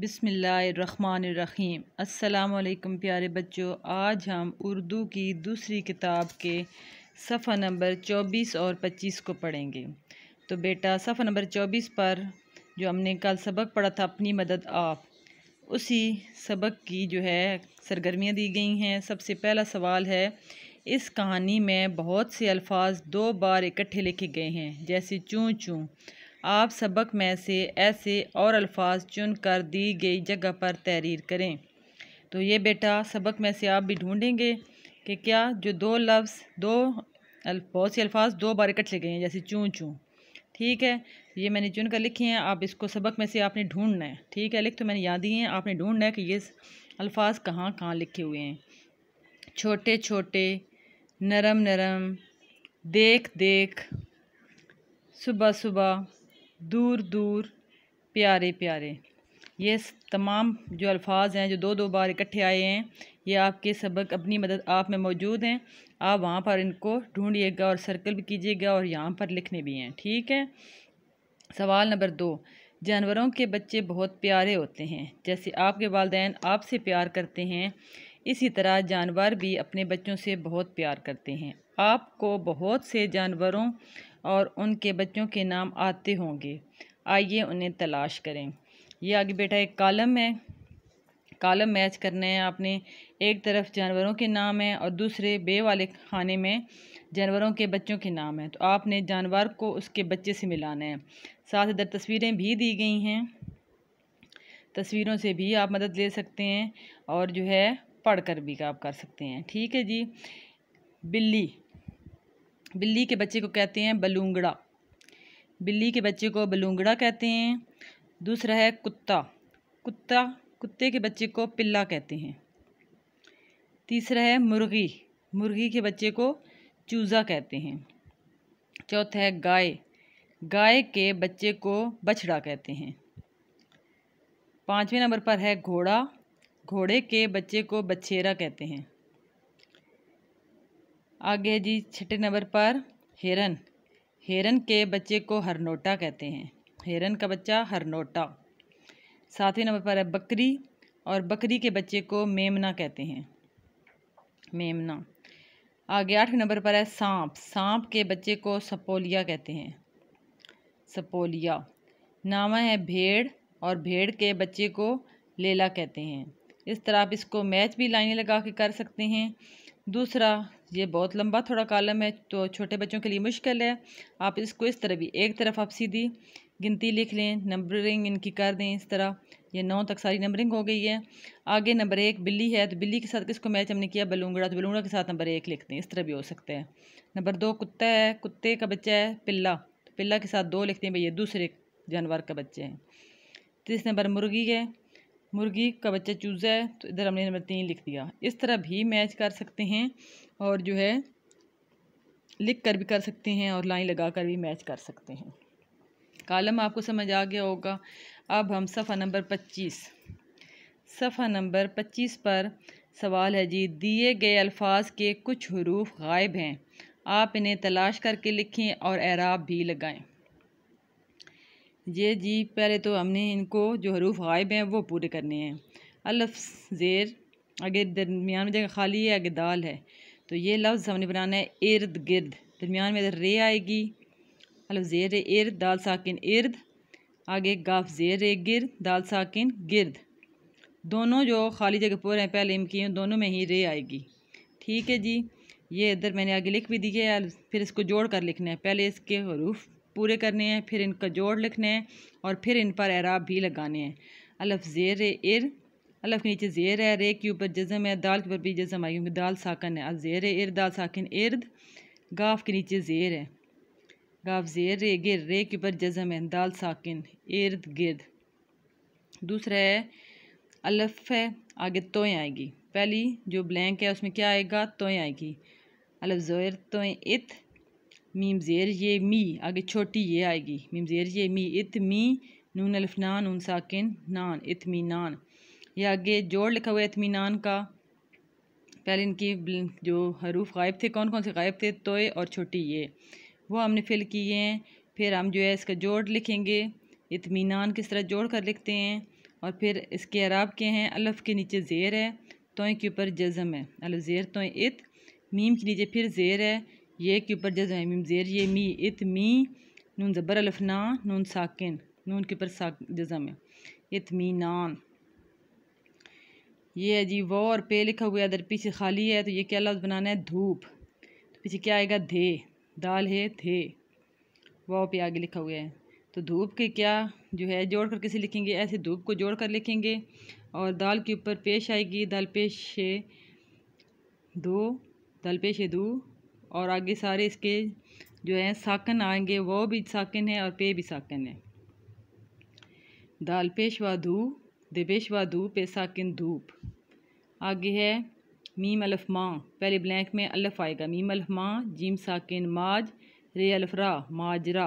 बिसमीम् अल्लाम प्यारे बच्चों आज हम उर्दू की दूसरी किताब के सफ़ा नंबर 24 और 25 को पढ़ेंगे तो बेटा सफ़ा नंबर 24 पर जो हमने कल सबक पढ़ा था अपनी मदद आप उसी सबक की जो है सरगर्मियाँ दी गई हैं सबसे पहला सवाल है इस कहानी में बहुत से अल्फाज दो बार इकट्ठे लिखे गए हैं जैसे चूँ चूँ आप सबक में से ऐसे और अल्फाज चुन कर दी गई जगह पर तहरीर करें तो ये बेटा सबक में से आप भी ढूंढेंगे कि क्या जो दो लफ्ज़ दो बहुत से अल्फाज दो बार इकट्ठे गए हैं जैसे चूँ चूँ ठीक है ये मैंने चुन कर लिखे हैं आप इसको सबक में से आपने ढूंढना है ठीक है लिख तो मैंने याद दिए हैं आपने ढूंढना है कि ये अल्फाज कहाँ कहाँ लिखे हुए हैं छोटे छोटे नरम नरम देख देख सुबह सुबह दूर दूर प्यारे प्यारे ये तमाम जो अल्फाज हैं जो दो दो बार इकट्ठे आए हैं ये आपके सबक अपनी मदद आप में मौजूद हैं आप वहाँ पर इनको ढूंढिएगा और सर्कल भी कीजिएगा और यहाँ पर लिखने भी हैं ठीक है सवाल नंबर दो जानवरों के बच्चे बहुत प्यारे होते हैं जैसे आपके वालदेन आपसे प्यार करते हैं इसी तरह जानवर भी अपने बच्चों से बहुत प्यार करते हैं आपको बहुत से जानवरों और उनके बच्चों के नाम आते होंगे आइए उन्हें तलाश करें ये आगे बेटा एक कॉलम है कॉलम मैच करना है आपने एक तरफ जानवरों के नाम है और दूसरे बे वाले खाने में जानवरों के बच्चों के नाम है तो आपने जानवर को उसके बच्चे से मिलाना है साथ इधर तस्वीरें भी दी गई हैं तस्वीरों से भी आप मदद ले सकते हैं और जो है पढ़ कर भी आप कर सकते हैं ठीक है जी बिल्ली बिल्ली के बच्चे को कहते हैं बलूंगड़ा बिल्ली के बच्चे को बलूंगड़ा कहते हैं दूसरा है कुत्ता कुत्ता कुत्ते के बच्चे को पिल्ला कहते हैं तीसरा है मुर्गी मुर्गी के बच्चे को चूज़ा कहते हैं चौथा है गाय गाय के बच्चे को बछड़ा कहते हैं पाँचवें नंबर पर है घोड़ा घोड़े के बच्चे को बछेरा कहते हैं आगे जी छठे नंबर पर हिरन हिरन के बच्चे को हरनोटा कहते हैं हिरन का बच्चा हरनोटा सातवें नंबर पर है बकरी और बकरी के बच्चे को मेमना कहते हैं मेमना आगे आठवें नंबर पर है सांप सांप के बच्चे को सपोलिया कहते हैं सपोलिया नामा है भेड़ और भेड़ के बच्चे को लेला कहते हैं इस तरह आप इसको मैच भी लाइनें लगा के कर सकते हैं दूसरा ये बहुत लंबा थोड़ा कॉलम है तो छोटे बच्चों के लिए मुश्किल है आप इसको इस तरह भी एक तरफ आप सीधी गिनती लिख लें नंबरिंग इनकी कर दें इस तरह ये नौ तक सारी नंबरिंग हो गई है आगे नंबर एक बिल्ली है तो बिल्ली के साथ किसको मैच हमने किया बलूंगड़ा तो बलूंगड़ा के साथ नंबर एक लिख दें इस तरह भी हो सकता है नंबर दो कुत्ता है कुत्ते का बच्चा है पिल्ला तो पिल्ला के साथ दो लिखते हैं भैया दूसरे जानवर का बच्चे हैं तीस नंबर मुर्गी है मुर्गी का बच्चा चूज़ा है तो इधर हमने नंबर तीन लिख दिया इस तरह भी मैच कर सकते हैं और जो है लिख कर भी कर सकते हैं और लाइन लगा कर भी मैच कर सकते हैं कालम आपको समझ आ गया होगा अब हम सफ़ा नंबर पच्चीस सफ़ा नंबर पच्चीस पर सवाल है जी दिए गए अल्फाज के कुछ हरूफ गायब हैं आप इन्हें तलाश करके लिखें और एराब भी लगाएं ये जी पहले तो हमने इनको जो हरूफ गायब हैं वो पूरे करने हैं अलफ ज़ेर आगे दरमियान में जगह खाली है आगे दाल है तो ये लफ्ज़ हमने बनाना है इर्द गिर्द दरमियान में अगर रे आएगी अलफ ज़ेर इर्द दाल साकिन इर्द आगे गाफ ज़ेर गिर्द दाल साकिन गिर्द दोनों जो खाली जगह पूरे हैं पहले इम किए दोनों में ही रे आएगी ठीक है जी ये इधर मैंने आगे लिख भी दी है फिर इसको जोड़ कर लिखना है पहले इसके हरूफ पूरे करने हैं फिर इनका जोड़ लिखने हैं और फिर इन पर एराब भी लगाने हैं अलफ ज़ेर इर अलफ नीचे ज़ेर है रे के ऊपर जज़म है दाल के ऊपर भी जज़म आई क्योंकि दाल साकन है ज़ेर इर दाल साकिन इर्द गाफ के नीचे ज़ेर है गाफ ज़ेर रे गिर रे के ऊपर जज़म है दाल साकिन इर्द गिर्द दूसरा है अलफ है आगे तोएँ आएगी पहली जो ब्लैंक है उसमें क्या आएगा तोएँ आएगी अलफ ज़ोर तोएँ इत मीम ज़ेर ये मी आगे छोटी ये आएगी मीम ज़ेर ये मी मी नून अल्फनान उन साकिन नान नान ये आगे जोड़ लिखा हुआ है नान का पहले इनकी जो हरूफ गायब थे कौन कौन से गायब थे तोय और छोटी ये वो हमने फिल किए हैं फिर हम जो है इसका जोड़ लिखेंगे इतमीनान किस तरह जोड़ कर लिखते हैं और फिर इसके अराब के हैं अलफ़ के नीचे ज़ेर है तोय के ऊपर जज़म है अलफ़ ज़ेर तोय इत मीम के नीचे फिर ज़ेर है ये के ऊपर जज जेर ये मी इत मी नून ज़बर अलफना नून साकिन नून के ऊपर साक जज़म है नान ये है जी वो और पे लिखा हुआ है अदर पीछे खाली है तो ये क्या लफ्ज़ बनाना है धूप तो पीछे क्या आएगा धे दाल है धे वो पे आगे लिखा हुआ है तो धूप के क्या जो है जोड़ कर किसे लिखेंगे ऐसे धूप को जोड़ कर लिखेंगे और दाल के ऊपर पेश आएगी दाल पेश दो दाल पेश दो और आगे सारे इसके जो हैं साकन आएंगे वो भी साकन है और पे भी साकन है दाल पेशवा धू व धू पे साकिन धूप आगे है मीम अलफ माँ पहले ब्लैंक में अलफ आएगा मीम अलफ माँ जीम साकिन माज रे अलफरा माजरा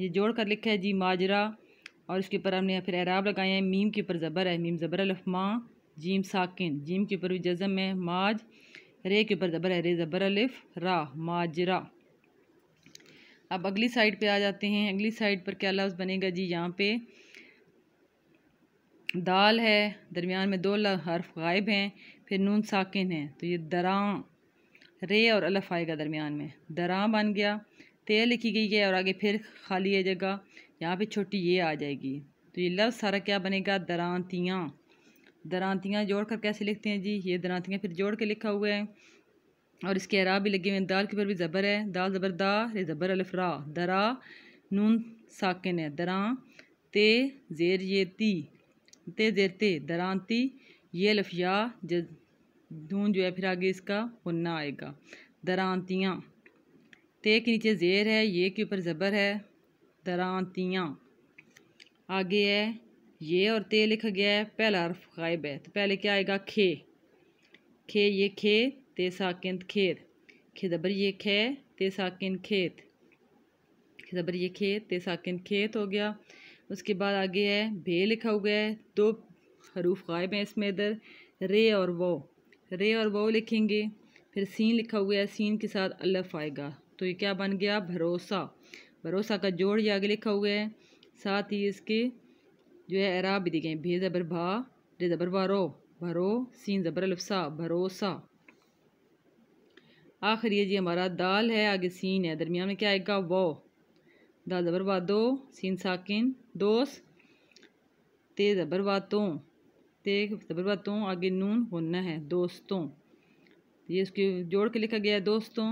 ये जोड़ कर लिखा है जी माजरा और इसके ऊपर हमने फिर एराब लगाए हैं मीम के ऊपर ज़बर है मीम ज़बर अलफ माँ जीम साकिन जीम के ऊपर भी जज़म है माज रे के ऊपर ज़बर है रे ज़बर अलिफ रा माजरा अब अगली साइड पे आ जाते हैं अगली साइड पर क्या लफ्ज़ बनेगा जी यहाँ पे दाल है दरमियान में दो हर्फ गायब हैं फिर नून साकिन है तो ये दरा रे और अलफ आएगा दरमियान में दरा बन गया तेल लिखी गई है और आगे फिर खाली है जगह यहाँ पे छोटी ये आ जाएगी तो ये लफ्ज़ सारा क्या बनेगा दरातियाँ दरांतियाँ जोड़ कर कैसे लिखते हैं जी ये दरांतियाँ फिर जोड़ के लिखा हुआ है और इसके अरा भी लगे हुए हैं दाल के ऊपर भी ज़बर है दाल ज़बर दा रे ज़बर अलफरा दरा नून साकिन है दरा ते जेर ये ती ते जेर ते दरांती ये लफिया ज धून जो है फिर आगे इसका पुन्ना आएगा दरांतियाँ ते के नीचे जेर है ये के ऊपर ज़बर है दरांतियाँ आगे है ये और ते लिखा गया है पहला अरफ गायब है तो पहले क्या आएगा खे खे ये खे ते साकिन खेत खिदबर ये खे ते साकिन खेत खिदबर ये खे ते साकिन खेत हो गया उसके बाद आगे है भे लिखा हुआ है दो हरूफ गायब हैं इसमें इधर रे और वो रे और वो लिखेंगे फिर सीन लिखा हुआ है सीन के साथ अल्फ आएगा तो ये क्या बन गया भरोसा भरोसा का जोड़ ये आगे लिखा हुआ है साथ ही इसके जो है एराब भी देखें भे ज़बर भा रे ज़बर वारो भरो सीन ज़बर लफसा भरोसा आखिर ये जी हमारा दाल है आगे सीन है दरमियान में क्या आएगा वो दाल ज़बर वादो सीन साकिन दोस्त ते ज़बर वातों ते ज़बर वातों आगे नून होना है दोस्तों ये इसके जोड़ के लिखा गया है दोस्तों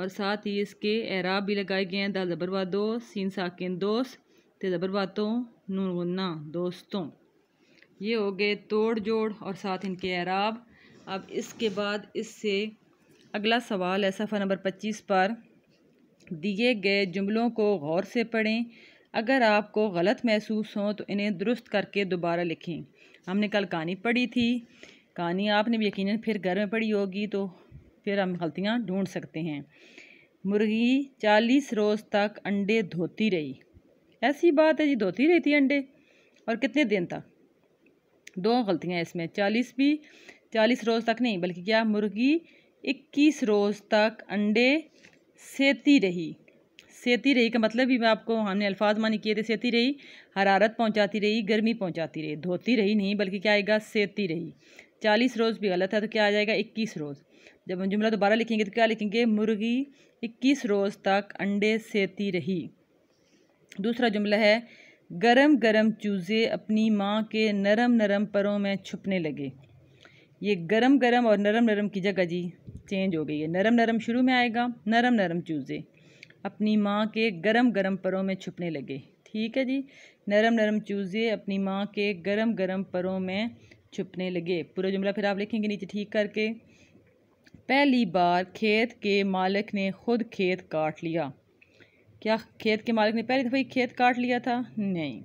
और साथ ही इसके एराब भी लगाए गए हैं दाल ज़बर वादो सीन साकिन दोस्त ते ज़बर वातों नूना दोस्तों ये हो गए तोड़ जोड़ और साथ इनके एराब अब इसके बाद इससे अगला सवाल है सफ़ा नंबर पच्चीस पर दिए गए जुमलों को गौर से पढ़ें अगर आपको गलत महसूस हो तो इन्हें दुरुस्त करके दोबारा लिखें हमने कल कहानी पढ़ी थी कहानी आपने भी यकीनन फिर घर में पढ़ी होगी तो फिर हम गलतियाँ ढूंढ सकते हैं मुर्गी चालीस रोज़ तक अंडे धोती रही ऐसी बात है जी धोती रही थी अंडे और कितने दिन तक दो गलतियाँ इसमें चालीस भी चालीस रोज़ तक नहीं बल्कि क्या मुर्गी इक्कीस रोज़ तक अंडे सेती रही सेती रही का मतलब भी मैं आपको हमने अल्फाज मानी किए थे सेती रही हरारत पहुंचाती रही गर्मी पहुंचाती रही धोती रही नहीं बल्कि क्या आएगा सेती रही चालीस रोज़ भी गलत है तो क्या आ जाएगा इक्कीस रोज़ जब हम जुमला दोबारा लिखेंगे तो क्या लिखेंगे मुर्गी इक्कीस रोज़ तक अंडे सेती रही दूसरा जुमला है गरम गरम चूज़े अपनी माँ के नरम नरम परों में छुपने लगे ये गरम गरम और नरम नरम की जगह जी चेंज हो गई है नरम नरम शुरू में आएगा नरम नरम चूज़े अपनी माँ के गरम गरम परों में छुपने लगे ठीक है जी नरम नरम चूज़े अपनी माँ के गरम गरम परों में छुपने लगे पूरा जुमला फिर आप लिखेंगे नीचे ठीक करके पहली बार खेत के मालिक ने खुद खेत काट लिया क्या खेत के मालिक ने पहली दफ़ा ये खेत काट लिया था नहीं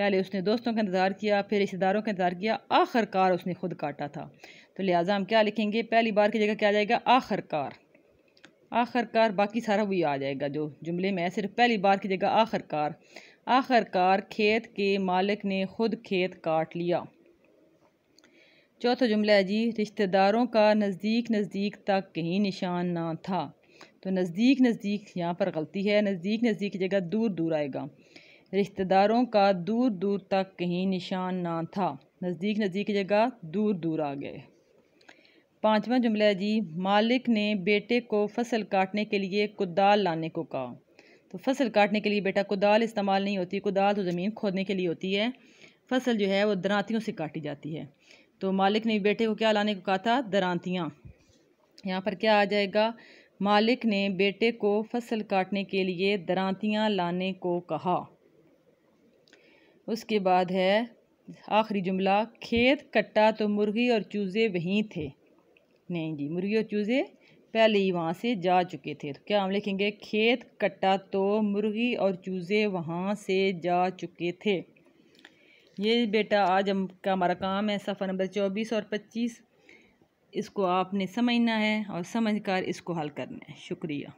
पहले उसने दोस्तों का इंतज़ार किया फिर रिश्तेदारों का इंतज़ार किया आखिरकार उसने खुद काटा था तो लिहाजा हम क्या लिखेंगे पहली बार की जगह क्या जाएगा आखिरकार आखिरकार बाकी सारा वही आ जाएगा जो जुमले में सिर्फ पहली बार की जगह आखिरकार आखिरकार खेत के मालिक ने खुद खेत काट लिया चौथा जुमला है जी रिश्तेदारों का नज़दीक नज़दीक तक कहीं निशान ना था तो नज़दीक नज़दीक यहाँ पर गलती है नज़दीक नज़दीक की जगह दूर दूर आएगा रिश्तेदारों का दूर दूर तक कहीं निशान ना था नज़दीक नज़दीक की जगह दूर दूर आ गए पाँचवा जुमला है जी मालिक ने बेटे को फसल काटने के लिए कुदाल लाने को कहा तो फसल काटने के लिए बेटा कुदाल इस्तेमाल नहीं होती कुदाल तो ज़मीन खोदने के लिए होती है फसल जो है वो दरांतियों से काटी जाती है तो मालिक ने बेटे को क्या लाने को कहा था दरांतियाँ यहाँ पर क्या आ जाएगा मालिक ने बेटे को फसल काटने के लिए दरातियाँ लाने को कहा उसके बाद है आखिरी जुमला खेत कट्टा तो मुर्गी और चूज़े वहीं थे नहीं जी मुर्गी और चूज़े पहले ही वहाँ से जा चुके थे तो क्या हम लिखेंगे खेत कट्टा तो मुर्गी और चूज़े वहाँ से जा चुके थे ये बेटा आज हम का हमारा काम है सफ़र नंबर चौबीस और पच्चीस इसको आपने समझना है और समझकर इसको हल करना है शुक्रिया